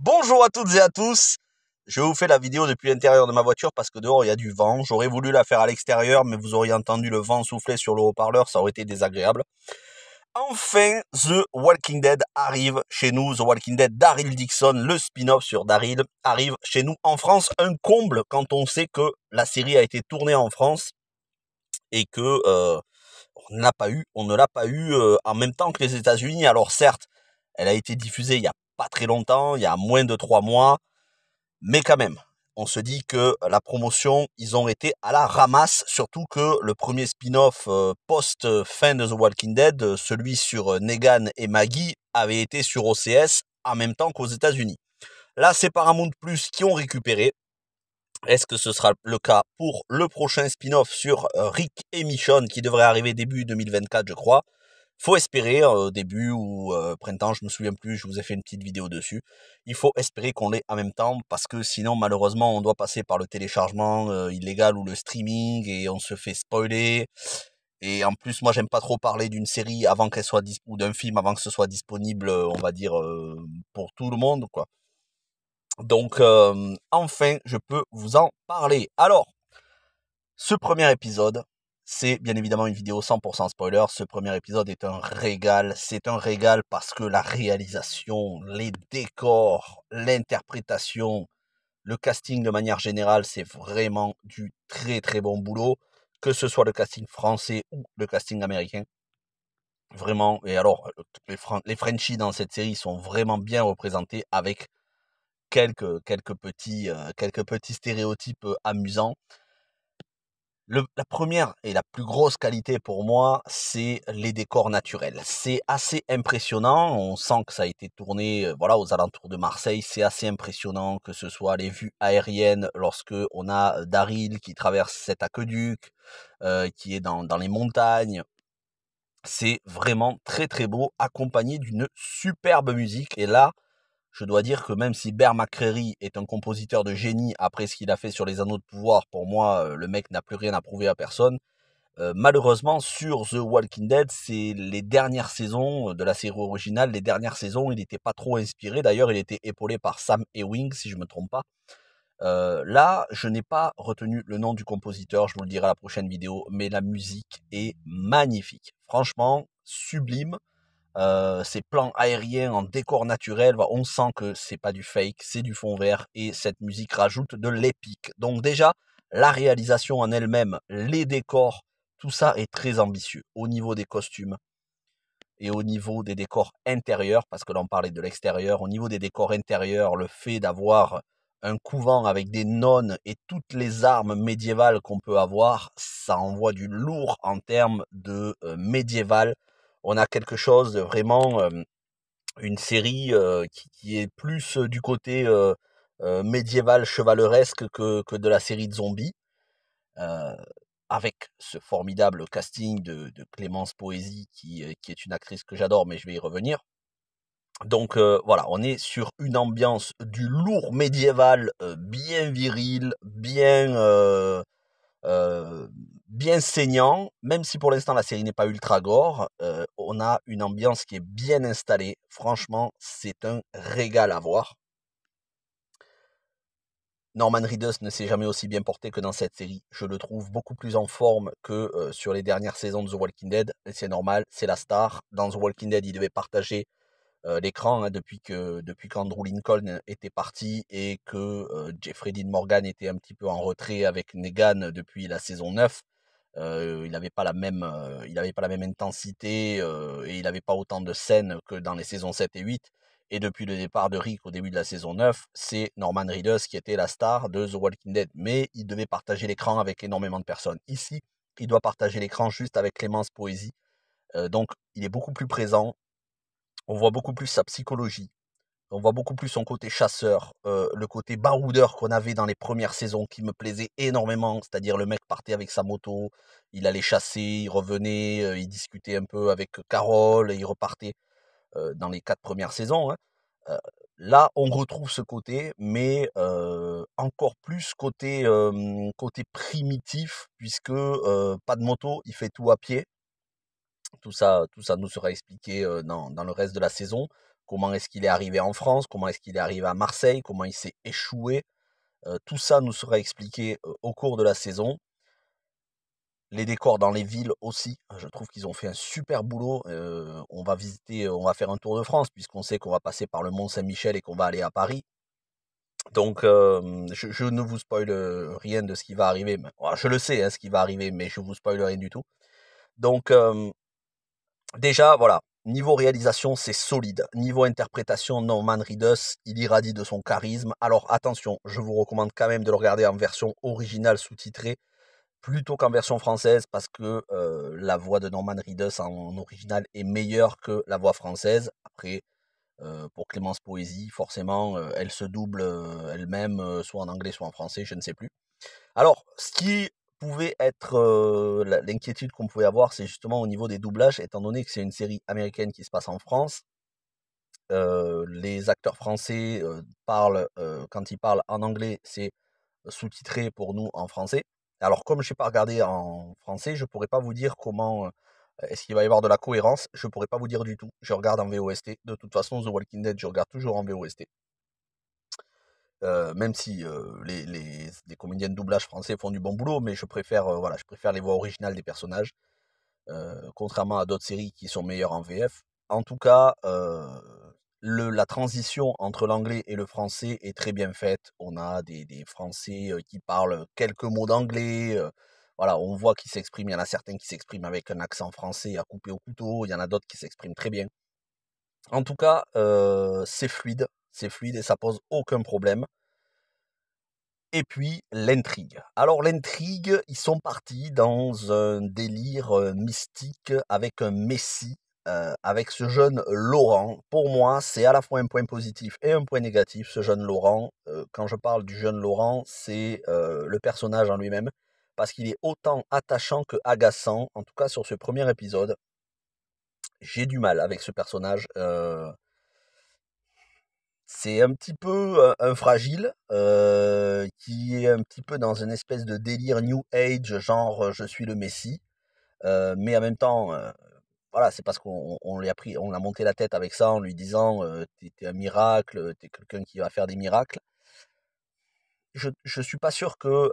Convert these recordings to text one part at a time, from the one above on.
Bonjour à toutes et à tous. Je vous fais la vidéo depuis l'intérieur de ma voiture parce que dehors il y a du vent. J'aurais voulu la faire à l'extérieur, mais vous auriez entendu le vent souffler sur le haut-parleur, ça aurait été désagréable. Enfin, The Walking Dead arrive chez nous. The Walking Dead, Daryl Dixon, le spin-off sur Daryl, arrive chez nous en France. Un comble quand on sait que la série a été tournée en France et que euh, on ne pas eu, on ne l'a pas eu euh, en même temps que les États-Unis. Alors certes, elle a été diffusée il y a pas très longtemps, il y a moins de trois mois, mais quand même, on se dit que la promotion, ils ont été à la ramasse, surtout que le premier spin-off euh, post-fin euh, de The Walking Dead, euh, celui sur Negan et Maggie, avait été sur OCS en même temps qu'aux États-Unis. Là, c'est Paramount Plus qui ont récupéré. Est-ce que ce sera le cas pour le prochain spin-off sur Rick et Michonne qui devrait arriver début 2024, je crois faut espérer euh, début ou euh, printemps, je me souviens plus, je vous ai fait une petite vidéo dessus. Il faut espérer qu'on l'ait en même temps parce que sinon malheureusement on doit passer par le téléchargement euh, illégal ou le streaming et on se fait spoiler. Et en plus, moi, j'aime pas trop parler d'une série avant qu'elle soit ou d'un film avant que ce soit disponible, on va dire pour tout le monde, quoi. Donc, enfin, je peux vous en parler. Alors, ce premier épisode, c'est bien évidemment une vidéo 100% spoiler. Ce premier épisode est un régal. C'est un régal parce que la réalisation, les décors, l'interprétation, le casting de manière générale, c'est vraiment du très très bon boulot, que ce soit le casting français ou le casting américain. Vraiment, et alors, euh, les, Frenchies dans cette série sont vraiment bien représentés avec quelques, quelques, petits, euh, quelques petits stéréotypes euh, amusants la première et la plus grosse qualité pour moi, c'est les décors naturels. C'est assez impressionnant. On sent que ça a été tourné, euh, voilà, aux alentours de Marseille. C'est assez impressionnant que ce soit les vues aériennes lorsque on a euh, Daryl qui traverse cet aqueduc, euh, qui est dans, dans les montagnes. C'est vraiment très très beau, accompagné d'une superbe musique. Et là, je dois dire que même si Bert McCreary est un compositeur de génie après ce qu'il a fait sur Les Anneaux de Pouvoir, pour moi, euh, le mec n'a plus rien à prouver à personne. Euh, malheureusement, sur The Walking Dead, c'est les dernières saisons euh, de la série originale, les dernières saisons, il n'était pas trop inspiré. D'ailleurs, il était épaulé par Sam Ewing, si je ne me trompe pas. là, je n'ai pas retenu le nom du compositeur, je vous le dirai à la prochaine vidéo, mais la musique est magnifique. Franchement, sublime. Euh, ces plans aériens en décor naturel, bah, on sent que c'est pas du fake, c'est du fond vert et cette musique rajoute de l'épique. Donc déjà, la réalisation en elle-même, les décors, tout ça est très ambitieux au niveau des costumes et au niveau des décors intérieurs, parce que l'on parlait de l'extérieur, au niveau des décors intérieurs, le fait d'avoir un couvent avec des nonnes et toutes les armes médiévales qu'on peut avoir, ça envoie du lourd en termes de euh, médiéval on a quelque chose de vraiment une série qui, est plus du côté médiéval chevaleresque que, de la série de zombies. avec ce formidable casting de, Clémence Poésie, qui, est une actrice que j'adore, mais je vais y revenir. Donc voilà, on est sur une ambiance du lourd médiéval bien viril, bien euh, bien saignant, même si pour l'instant la série n'est pas ultra gore, euh, on a une ambiance qui est bien installée. Franchement, c'est un régal à voir. Norman Reedus ne s'est jamais aussi bien porté que dans cette série. Je le trouve beaucoup plus en forme que euh, sur les dernières saisons de The Walking Dead. C'est normal, c'est la star. Dans The Walking Dead, il devait partager euh, l'écran hein, depuis que depuis qu'Andrew Lincoln euh, était parti et que euh, Jeffrey Dean Morgan était un petit peu en retrait avec Negan depuis la saison 9. il n'avait pas la même, pas la même intensité et il n'avait pas autant de scènes que dans les saisons 7 et 8. Et depuis le départ de Rick au début de la saison 9, c'est Norman Reedus qui était la star de The Walking Dead. Mais il devait partager l'écran avec énormément de personnes. Ici, il doit partager l'écran juste avec Clémence Poésie. donc, il est beaucoup plus présent, on voit beaucoup plus sa psychologie, on voit beaucoup plus son côté chasseur, euh, le côté baroudeur qu'on avait dans les premières saisons qui me plaisait énormément. C'est-à-dire le mec partait avec sa moto, il allait chasser, il revenait, euh, il discutait un peu avec Carole, il repartait euh, dans les quatre premières saisons. Hein. là, on retrouve ce côté, mais encore plus côté, côté primitif, puisque pas de moto, il fait tout à pied. Tout ça, tout ça nous sera expliqué dans, le reste de la saison. Comment est-ce qu'il est arrivé en France Comment est-ce qu'il est arrivé à Marseille Comment il s'est échoué Tout ça nous sera expliqué au cours de la saison. Les décors dans les villes aussi, je trouve qu'ils ont fait un super boulot. on va visiter, on va faire un tour de France puisqu'on sait qu'on va passer par le Mont Saint-Michel et qu'on va aller à Paris. Donc je, ne vous spoil rien de ce qui va arriver. Oh, je le sais hein, ce qui va arriver, mais je vous spoil rien du tout. Donc déjà, voilà, Niveau réalisation, c'est solide. Niveau interprétation, Norman Reedus, il irradie de son charisme. Alors attention, je vous recommande quand même de le regarder en version originale sous-titrée plutôt qu'en version française parce que euh, la voix de Norman Reedus en original est meilleure que la voix française. Après, euh, pour Clémence Poésie, forcément, euh, elle se double elle-même, soit en anglais, soit en français, je ne sais plus. Alors, ce qui pouvait être l'inquiétude qu'on pouvait avoir, c'est justement au niveau des doublages, étant donné que c'est une série américaine qui se passe en France. les acteurs français parlent, quand ils parlent en anglais, c'est sous-titré pour nous en français. Alors comme je n'ai pas regardé en français, je ne pourrais pas vous dire comment est-ce qu'il va y avoir de la cohérence, je ne pourrais pas vous dire du tout. Je regarde en VOST. De toute façon, The Walking Dead, je regarde toujours en VOST. Euh, même si euh, les, les, comédiens de doublage français font du bon boulot, mais je préfère, euh, voilà, je préfère les voix originales des personnages, contrairement à d'autres séries qui sont meilleures en VF. En tout cas, la transition entre l'anglais et le français est très bien faite. On a des, des Français qui parlent quelques mots d'anglais. voilà, on voit qu'ils s'expriment. Il y en a certains qui s'expriment avec un accent français à couper au couteau. Il y en a d'autres qui s'expriment très bien. En tout cas, c'est fluide c'est fluide et ça pose aucun problème. Et puis l'intrigue. Alors l'intrigue, ils sont partis dans un délire euh, mystique avec un messie, euh, avec ce jeune Laurent. Pour moi, c'est à la fois un point positif et un point négatif, ce jeune Laurent. Euh, quand je parle du jeune Laurent, c'est le personnage en lui-même, parce qu'il est autant attachant que agaçant, en tout cas sur ce premier épisode. J'ai du mal avec ce personnage. C'est un petit peu un, fragile qui est un petit peu dans une espèce de délire New Age, genre je suis le Messie, mais en même temps, voilà, c'est parce qu'on a l'a pris, on l'a monté la tête avec ça en lui disant tu t'es un miracle, t'es quelqu'un qui va faire des miracles. Je ne suis pas sûr que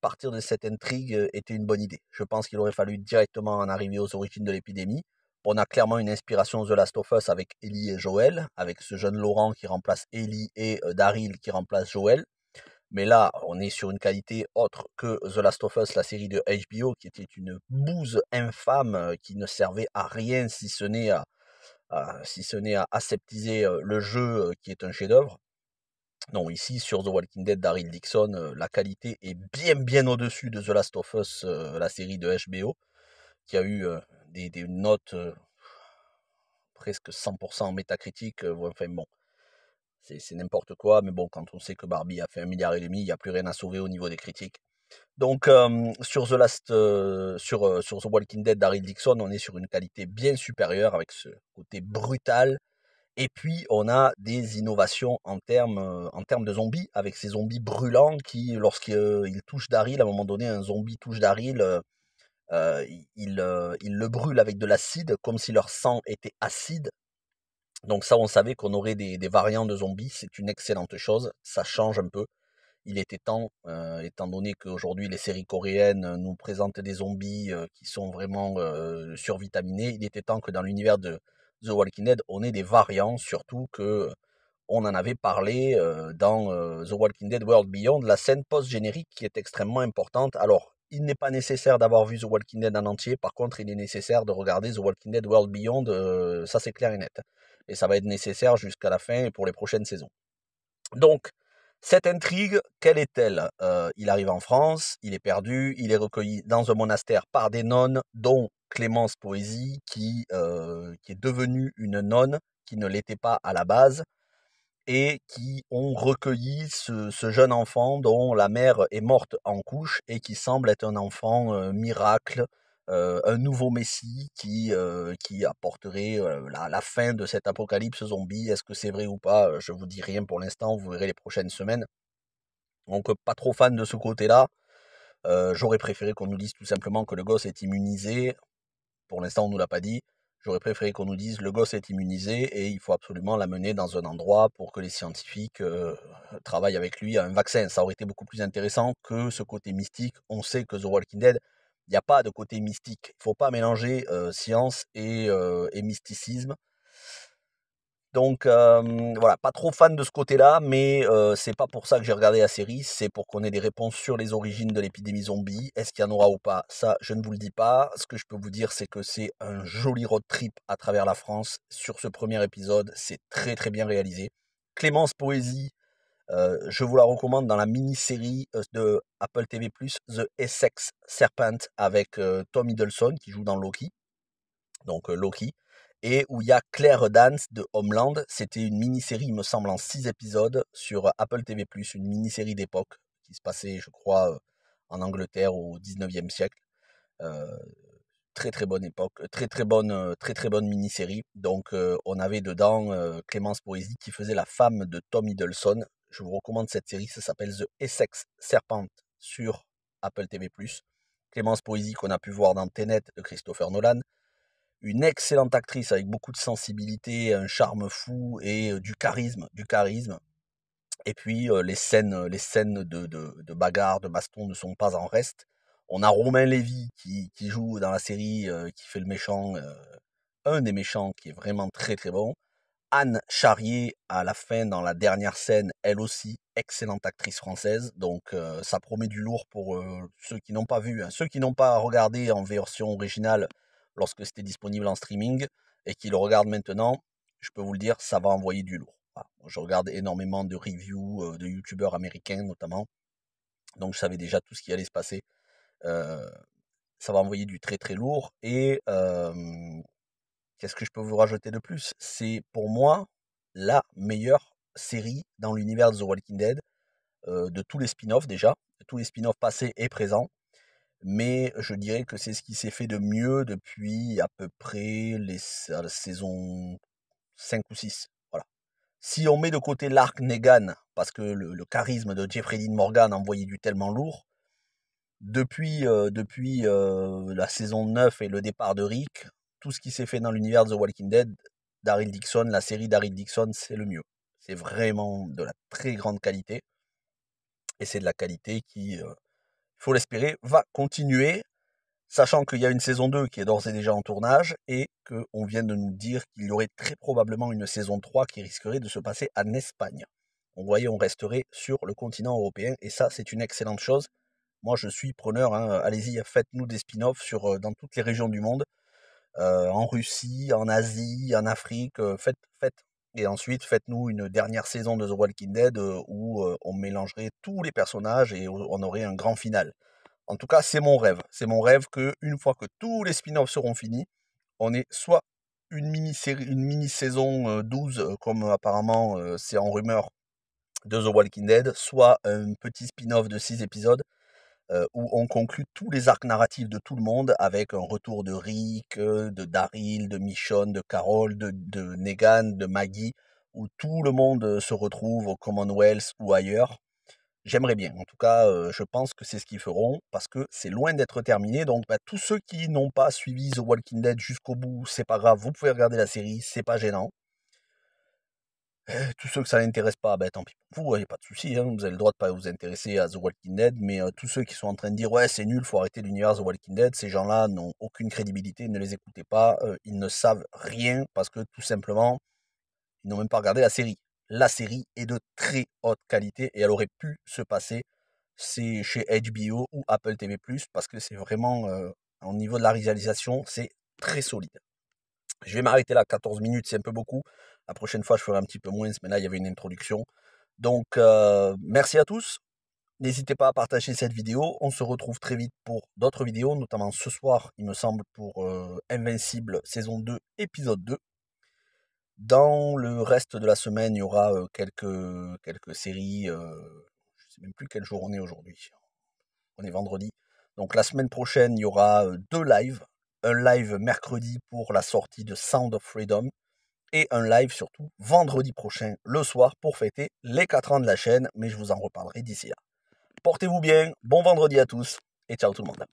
partir de cette intrigue était une bonne idée. Je pense qu'il aurait fallu directement en arriver aux origines de l'épidémie on a clairement une inspiration The Last of Us avec Ellie et Joël, avec ce jeune Laurent qui remplace Ellie et euh, Daryl qui remplace Joël. Mais là, on est sur une qualité autre que The Last of Us, la série de HBO, qui était une bouse infâme euh, qui ne servait à rien si ce n'est à, si ce n'est à aseptiser euh, le jeu qui est un chef-d'œuvre. Non, ici, sur The Walking Dead Daryl Dixon, la qualité est bien, bien au-dessus de The Last of Us, la série de HBO, qui a eu des, notes presque 100% métacritique. enfin bon, c'est n'importe quoi, mais bon, quand on sait que Barbie a fait un milliard et demi, il n'y a plus rien à sauver au niveau des critiques. Donc sur The Last, sur, sur The Walking Dead d'Harold Dixon, on est sur une qualité bien supérieure avec ce côté brutal. Et puis on a des innovations en termes, en termes de zombies, avec ces zombies brûlants qui, lorsqu'ils touchent Daryl, à un moment donné, un zombie touche Daryl euh, il euh, ils, le brûlent avec de l'acide, comme si leur sang était acide. Donc ça, on savait qu'on aurait des, variants de zombies. C'est une excellente chose. Ça change un peu. Il était temps, euh, étant donné qu'aujourd'hui les séries coréennes nous présentent des zombies qui sont vraiment survitaminés, il était temps que dans l'univers de The Walking Dead, on ait des variants, surtout que on en avait parlé dans The Walking Dead World Beyond, la scène post-générique qui est extrêmement importante. Alors, il n'est pas nécessaire d'avoir vu The Walking Dead en entier. Par contre, il est nécessaire de regarder The Walking Dead World Beyond. Euh, ça, c'est clair et net. Et ça va être nécessaire jusqu'à la fin et pour les prochaines saisons. Donc, cette intrigue, quelle est-elle euh, Il arrive en France, il est perdu, il est recueilli dans un monastère par des nonnes, dont Clémence Poésie, qui euh, est devenue une nonne, qui ne l'était pas à la base, et qui ont recueilli ce, jeune enfant dont la mère est morte en couche et qui semble être un enfant euh, miracle, euh, un nouveau messie qui, euh, qui apporterait la, fin de cet apocalypse zombie. Est-ce que c'est vrai ou pas Je vous dis rien pour l'instant, vous verrez les prochaines semaines. Donc pas trop fan de ce côté-là. J'aurais préféré qu'on nous dise tout simplement que le gosse est immunisé. Pour l'instant, on ne nous l'a pas dit. J'aurais préféré qu'on nous dise le gosse est immunisé et il faut absolument l'amener dans un endroit pour que les scientifiques euh, travaillent avec lui à un vaccin. Ça aurait été beaucoup plus intéressant que ce côté mystique. On sait que The Walking Dead, il n'y a pas de côté mystique. Il ne faut pas mélanger euh, science et euh, mysticisme. Donc voilà, pas trop fan de ce côté-là, mais c'est pas pour ça que j'ai regardé la série, c'est pour qu'on ait des réponses sur les origines de l'épidémie zombie. Est-ce qu'il y en aura ou pas Ça, je ne vous le dis pas. Ce que je peux vous dire, c'est que c'est un joli road trip à travers la France. Sur ce premier épisode, c'est très très bien réalisé. Clémence Poésie, je vous la recommande dans la mini-série de Apple TV+, The Essex Serpent, avec Tom Hiddleston qui joue dans Loki. Donc Loki et où il y a Claire Dance de Homeland. C'était une mini-série, me semble, en six épisodes sur euh, Apple TV+, une mini-série d'époque qui se passait, je crois, euh, en Angleterre au 19e siècle. Euh, très très bonne époque, très très bonne, très très bonne mini-série. Donc on avait dedans Clémence Poésie qui faisait la femme de Tom Hiddleston. Je vous recommande cette série, ça s'appelle The Essex Serpent sur Apple TV+. Clémence Poésie qu'on a pu voir dans Tenet de Christopher Nolan, une excellente actrice avec beaucoup de sensibilité, un charme fou et euh, du charisme, du charisme. Et puis euh, les scènes, euh, les scènes de, bagarre, de baston ne sont pas en reste. On a Romain Lévy qui, joue dans la série, qui fait le méchant, un des méchants qui est vraiment très très bon. Anne Charrier à la fin dans la dernière scène, elle aussi excellente actrice française, donc ça promet du lourd pour ceux qui n'ont pas vu, hein. ceux qui n'ont pas regardé en version originale, lorsque c'était disponible en streaming et qui le regardent maintenant, je peux vous le dire, ça va envoyer du lourd. Je regarde énormément de reviews euh, de youtubeurs américains notamment, donc je savais déjà tout ce qui allait se passer. Euh, ça va envoyer du très très lourd et qu'est-ce que je peux vous rajouter de plus C'est pour moi la meilleure série dans l'univers de The Walking Dead, euh, de tous les spin-offs déjà, tous les spin-offs passés et présents. Mais je dirais que c'est ce qui s'est fait de mieux depuis à peu près les saisons 5 ou 6. Voilà. Si on met de côté l'arc Negan, parce que le, charisme de Jeffrey Dean Morgan envoyait du tellement lourd, depuis, euh, depuis euh, la saison 9 et le départ de Rick, tout ce qui s'est fait dans l'univers de The Walking Dead, Daryl Dixon, la série Daryl Dixon, c'est le mieux. C'est vraiment de la très grande qualité. Et c'est de la qualité qui, euh, il faut l'espérer, va continuer, sachant qu'il y a une saison 2 qui est d'ores et déjà en tournage et qu'on vient de nous dire qu'il y aurait très probablement une saison 3 qui risquerait de se passer en Espagne. On voyait, on resterait sur le continent européen et ça, c'est une excellente chose. Moi, je suis preneur. Hein. Allez-y, faites-nous des spin-offs sur, euh, dans toutes les régions du monde. Euh, en Russie, en Asie, en Afrique. Euh, faites, faites, et ensuite, faites-nous une dernière saison de The Walking Dead euh, où euh, on mélangerait tous les personnages et on aurait un grand final. En tout cas, c'est mon rêve. C'est mon rêve que une fois que tous les spin-offs seront finis, on ait soit une mini une mini-saison 12 euh, comme apparemment c'est en rumeur de The Walking Dead, soit un petit spin-off de 6 épisodes euh, où on conclut tous les arcs narratifs de tout le monde avec un retour de Rick, euh, de Daryl, de Michonne, de Carol, de, Negan, de Maggie, où tout le monde euh, se retrouve au Commonwealth ou ailleurs. J'aimerais bien. En tout cas, je pense que c'est ce qu'ils feront parce que c'est loin d'être terminé. Donc, bah, tous ceux qui n'ont pas suivi The Walking Dead jusqu'au bout, c'est pas grave. Vous pouvez regarder la série, c'est pas gênant. Eh, tous ceux que ça n'intéresse pas, ben, tant pis pour vous, il n'y a pas de souci, hein, vous avez le droit de ne pas vous intéresser à The Walking Dead, mais euh, tous ceux qui sont en train de dire ouais c'est nul, faut arrêter l'univers The Walking Dead, ces gens-là n'ont aucune crédibilité, ne les écoutez pas, euh, ils ne savent rien parce que tout simplement, ils n'ont même pas regardé la série. La série est de très haute qualité et elle aurait pu se passer c'est chez HBO ou Apple TV ⁇ parce que c'est vraiment, euh, au niveau de la réalisation, c'est très solide. Je vais m'arrêter là, 14 minutes, c'est un peu beaucoup. La prochaine fois, je ferai un petit peu moins, mais là, il y avait une introduction. Donc, euh, merci à tous. N'hésitez pas à partager cette vidéo. On se retrouve très vite pour d'autres vidéos, notamment ce soir, il me semble, pour euh, Invincible saison 2, épisode 2. Dans le reste de la semaine, il y aura euh, quelques, quelques séries. je ne sais même plus quelle journée est aujourd'hui. On est vendredi. Donc la semaine prochaine, il y aura deux lives. Un live mercredi pour la sortie de Sound of Freedom et un live surtout vendredi prochain le soir pour fêter les 4 ans de la chaîne, mais je vous en reparlerai d'ici là. Portez-vous bien, bon vendredi à tous et ciao tout le monde.